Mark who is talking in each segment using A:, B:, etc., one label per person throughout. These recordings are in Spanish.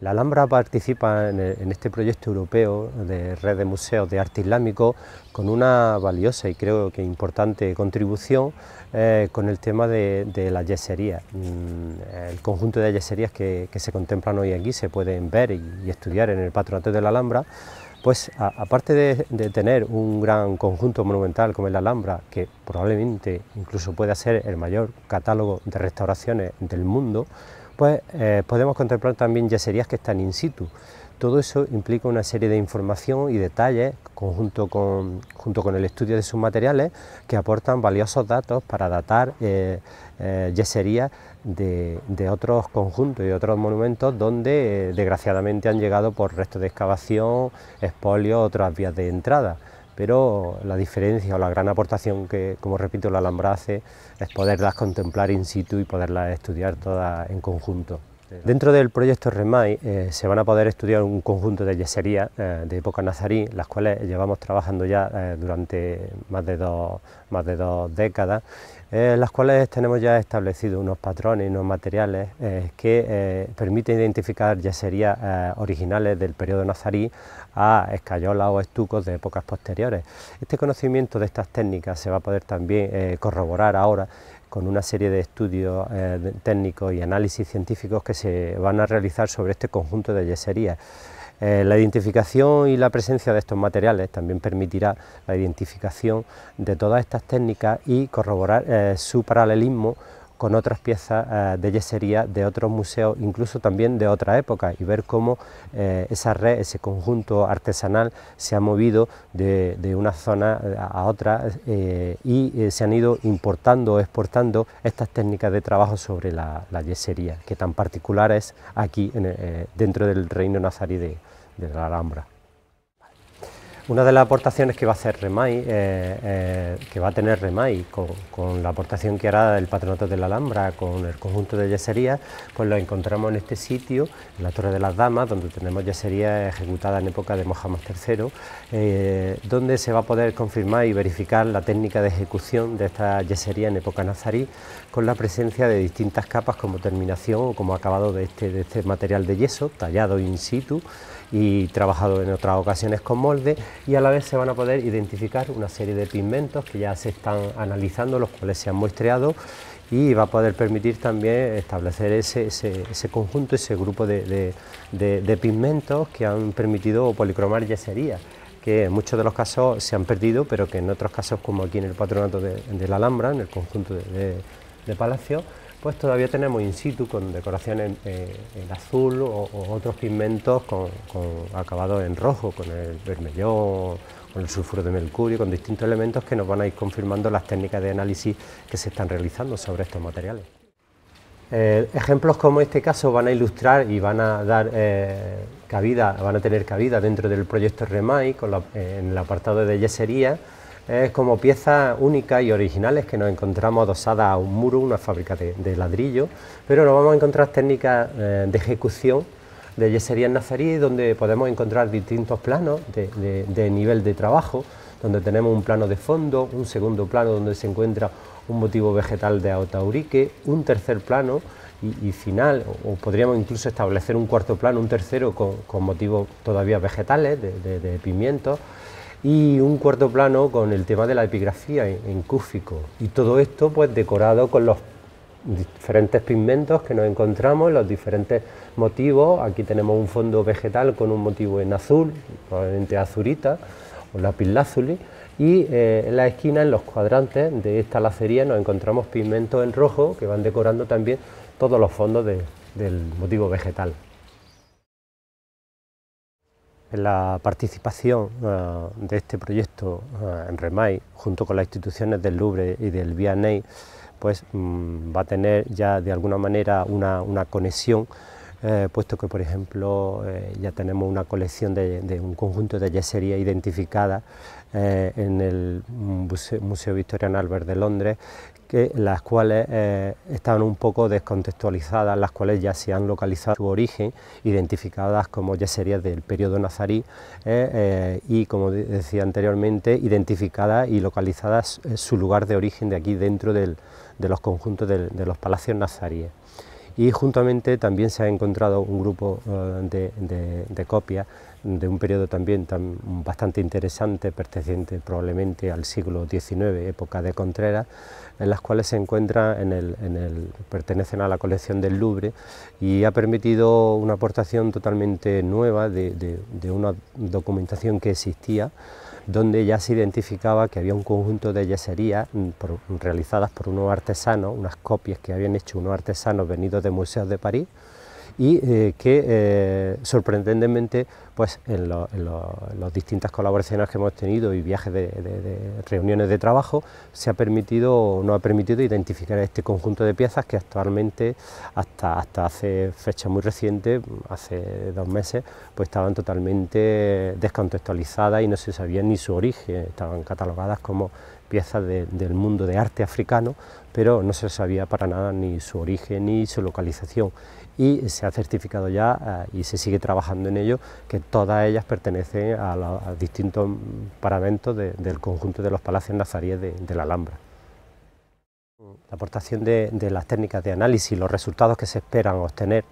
A: La Alhambra participa e, en, este proyecto europeo de red de museos de arte islámico con una valiosa y creo que importante contribución eh, con el tema de, la yesería. Mm, el conjunto de yeserías que, se contemplan hoy aquí se pueden ver y, estudiar en el Patronato de la Alhambra pues aparte de, tener un gran conjunto monumental como es la Alhambra, que probablemente incluso pueda ser el mayor catálogo de restauraciones del mundo, Después eh, podemos contemplar también yeserías que están in situ. Todo eso implica una serie de información y detalles conjunto con, junto con el estudio de sus materiales que aportan valiosos datos para datar eh, eh, yeserías de, otros conjuntos y otros monumentos donde desgraciadamente han llegado por restos de excavación, expolio, otras vías de entrada pero la diferencia o la gran aportación que, como repito, la Alhambra hace es poderlas contemplar in situ y poderlas estudiar todas en conjunto. Dentro del proyecto REMAI eh, se van a poder estudiar un conjunto de yeserías eh, de época nazarí, las cuales llevamos trabajando ya eh, durante más de dos, más de dos décadas, las cuales tenemos ya establecidos unos patrones y unos materiales que permiten identificar yeserías originales del periodo nazarí a escayolas o estucos de épocas posteriores. Este conocimiento de estas técnicas se va a poder también corroborar ahora con una serie de estudios eh, técnicos y análisis científicos que se van a realizar sobre este conjunto de yeserías. Eh, la identificación y la presencia de estos materiales también permitirá la identificación de todas estas técnicas y corroborar eh, su paralelismo con otras piezas eh, de yesería de otros museos, incluso también de otra época, y ver cómo eh, esa red, ese conjunto artesanal se ha movido de, una zona eh, a otra y se han ido importando o exportando estas técnicas de trabajo sobre la, yesería, que tan particular es aquí dentro del reino nazarí de la Alhambra. Una de las aportaciones que va a hacer Remai, eh, eh, que va a tener Remai con, la aportación que hará el Patronato de la Alhambra, con el conjunto de yeserías, pues lo encontramos en este sitio, en la Torre de las Damas, donde tenemos yeserías ejecutadas en época de Mohamed III, eh, donde se va a poder confirmar y verificar la técnica de ejecución de esta yesería en época nazarí, con la presencia de distintas capas como terminación o como acabado de este, de este material de yeso, tallado in situ y trabajado en otras ocasiones con molde y a la vez se van a poder identificar una serie de pigmentos que ya se están analizando, los cuales se han muestreado y va a poder permitir también establecer ese, conjunto, ese grupo de, pigmentos que han permitido policromar yeserías que en muchos de los casos se han perdido, pero que en otros casos, como aquí en el patronato de, la Alhambra, en el conjunto de, Palacio, pues todavía tenemos in situ con decoraciones eh, en azul o, otros pigmentos con, acabados en rojo, con el vermellón, con el sulfuro de mercurio, con distintos elementos que nos van a ir confirmando las técnicas de análisis que se están realizando sobre estos materiales. Eh, ejemplos como este caso van a ilustrar y van a dar eh, cabida, van a tener cabida dentro del proyecto REMAI en el apartado de yesería es como piezas únicas y originales que nos encontramos adosadas a un muro, una fábrica de, ladrillo, pero nos vamos a encontrar técnicas eh, de ejecución de yesería en nazarí, donde podemos encontrar distintos planos de, nivel de trabajo, donde tenemos un plano de fondo, un segundo plano donde se encuentra un motivo vegetal de autaurique, un tercer plano y, final, o, podríamos incluso establecer un cuarto plano, un tercero con, motivos todavía vegetales, de, de pimientos, y un cuarto plano con el tema de la epigrafía en cúfico. Y todo esto pues decorado con los diferentes pigmentos que nos encontramos, los diferentes motivos. Aquí tenemos un fondo vegetal con un motivo en azul, probablemente azurita o lapislázuli. Y eh, en la esquina, en los cuadrantes de esta lacería, nos encontramos pigmentos en rojo que van decorando también todos los fondos del motivo vegetal. La participación eh, de este proyecto eh, en REMAI, junto con las instituciones del Louvre y del Vianney, pues mm, va a tener ya de alguna manera una conexión eh, puesto que, por ejemplo, eh, ya tenemos una colección de, un conjunto de yeserías identificadas eh, en el Museo, Victoriano Victorian Albert de Londres, las cuales estaban un poco descontextualizadas, las cuales ya se han localizado su origen, identificadas como yeserías del periodo nazarí y, como decía anteriormente, identificadas y localizadas su lugar de origen de aquí dentro de los conjuntos de los palacios nazaríes y juntamente también se ha encontrado un grupo eh, de, de, copias de un periodo también bastante interesante, perteneciente probablemente al siglo XIX, época de Contreras, en las cuales se encuentran, en el, pertenecen a la colección del Louvre y ha permitido una aportación totalmente nueva de una documentación que existía donde ya se identificaba que había un conjunto de yeserías mm, realizadas por unos artesanos, unas copias que habían hecho unos artesanos venidos de museos de París, y eh, que eh, sorprendentemente pues en, las distintas colaboraciones que hemos tenido y viajes de, reuniones de trabajo se ha permitido no ha permitido identificar este conjunto de piezas que actualmente hasta hasta hace fecha muy reciente hace dos meses pues estaban totalmente descontextualizadas y no se sabía ni su origen estaban catalogadas como piezas del mundo de arte africano, pero no se sabía para nada ni su origen ni su localización. Y se ha certificado ya eh, y se sigue trabajando en ello que todas ellas pertenecen a, distintos mm, paramentos del conjunto de los palacios nazaríes de, de la Alhambra. La aportación de, las técnicas de análisis, los resultados que se esperan obtener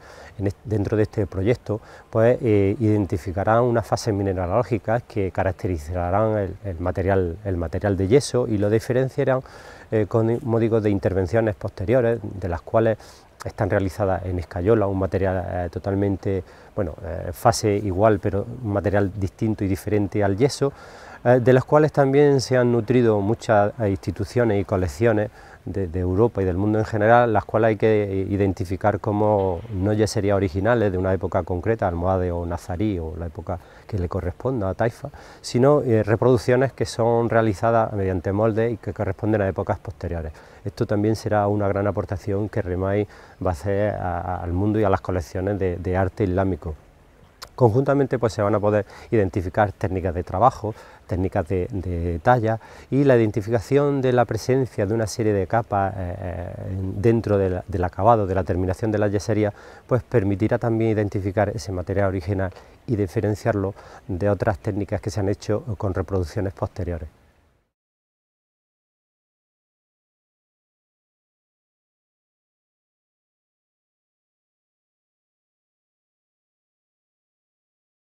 A: dentro de este proyecto, pues eh, identificarán unas fases mineralógicas que caracterizarán el, material, el material de yeso y lo diferenciarán eh, con digo, de intervenciones posteriores, de las cuales están realizadas en escayola, un material eh, totalmente, bueno, fase igual, pero un material distinto y diferente al yeso. Eh, de las cuales también se han nutrido muchas eh, instituciones y colecciones de, Europa y del mundo en general, las cuales hay que eh, identificar como no ya sería originales de una época concreta, almohade o nazarí o la época que le corresponda a taifa, sino reproducciones que son realizadas mediante moldes y que corresponden a épocas posteriores. Esto también será una gran aportación que Remai... va a hacer al mundo y a las colecciones de arte islámico. Conjuntamente pues, se van a poder identificar técnicas de trabajo, técnicas de, talla y la identificación de la presencia de una serie de capas eh, eh, dentro del acabado, de la terminación de la yesería, pues permitirá también identificar ese material original y diferenciarlo de otras técnicas que se han hecho con reproducciones posteriores.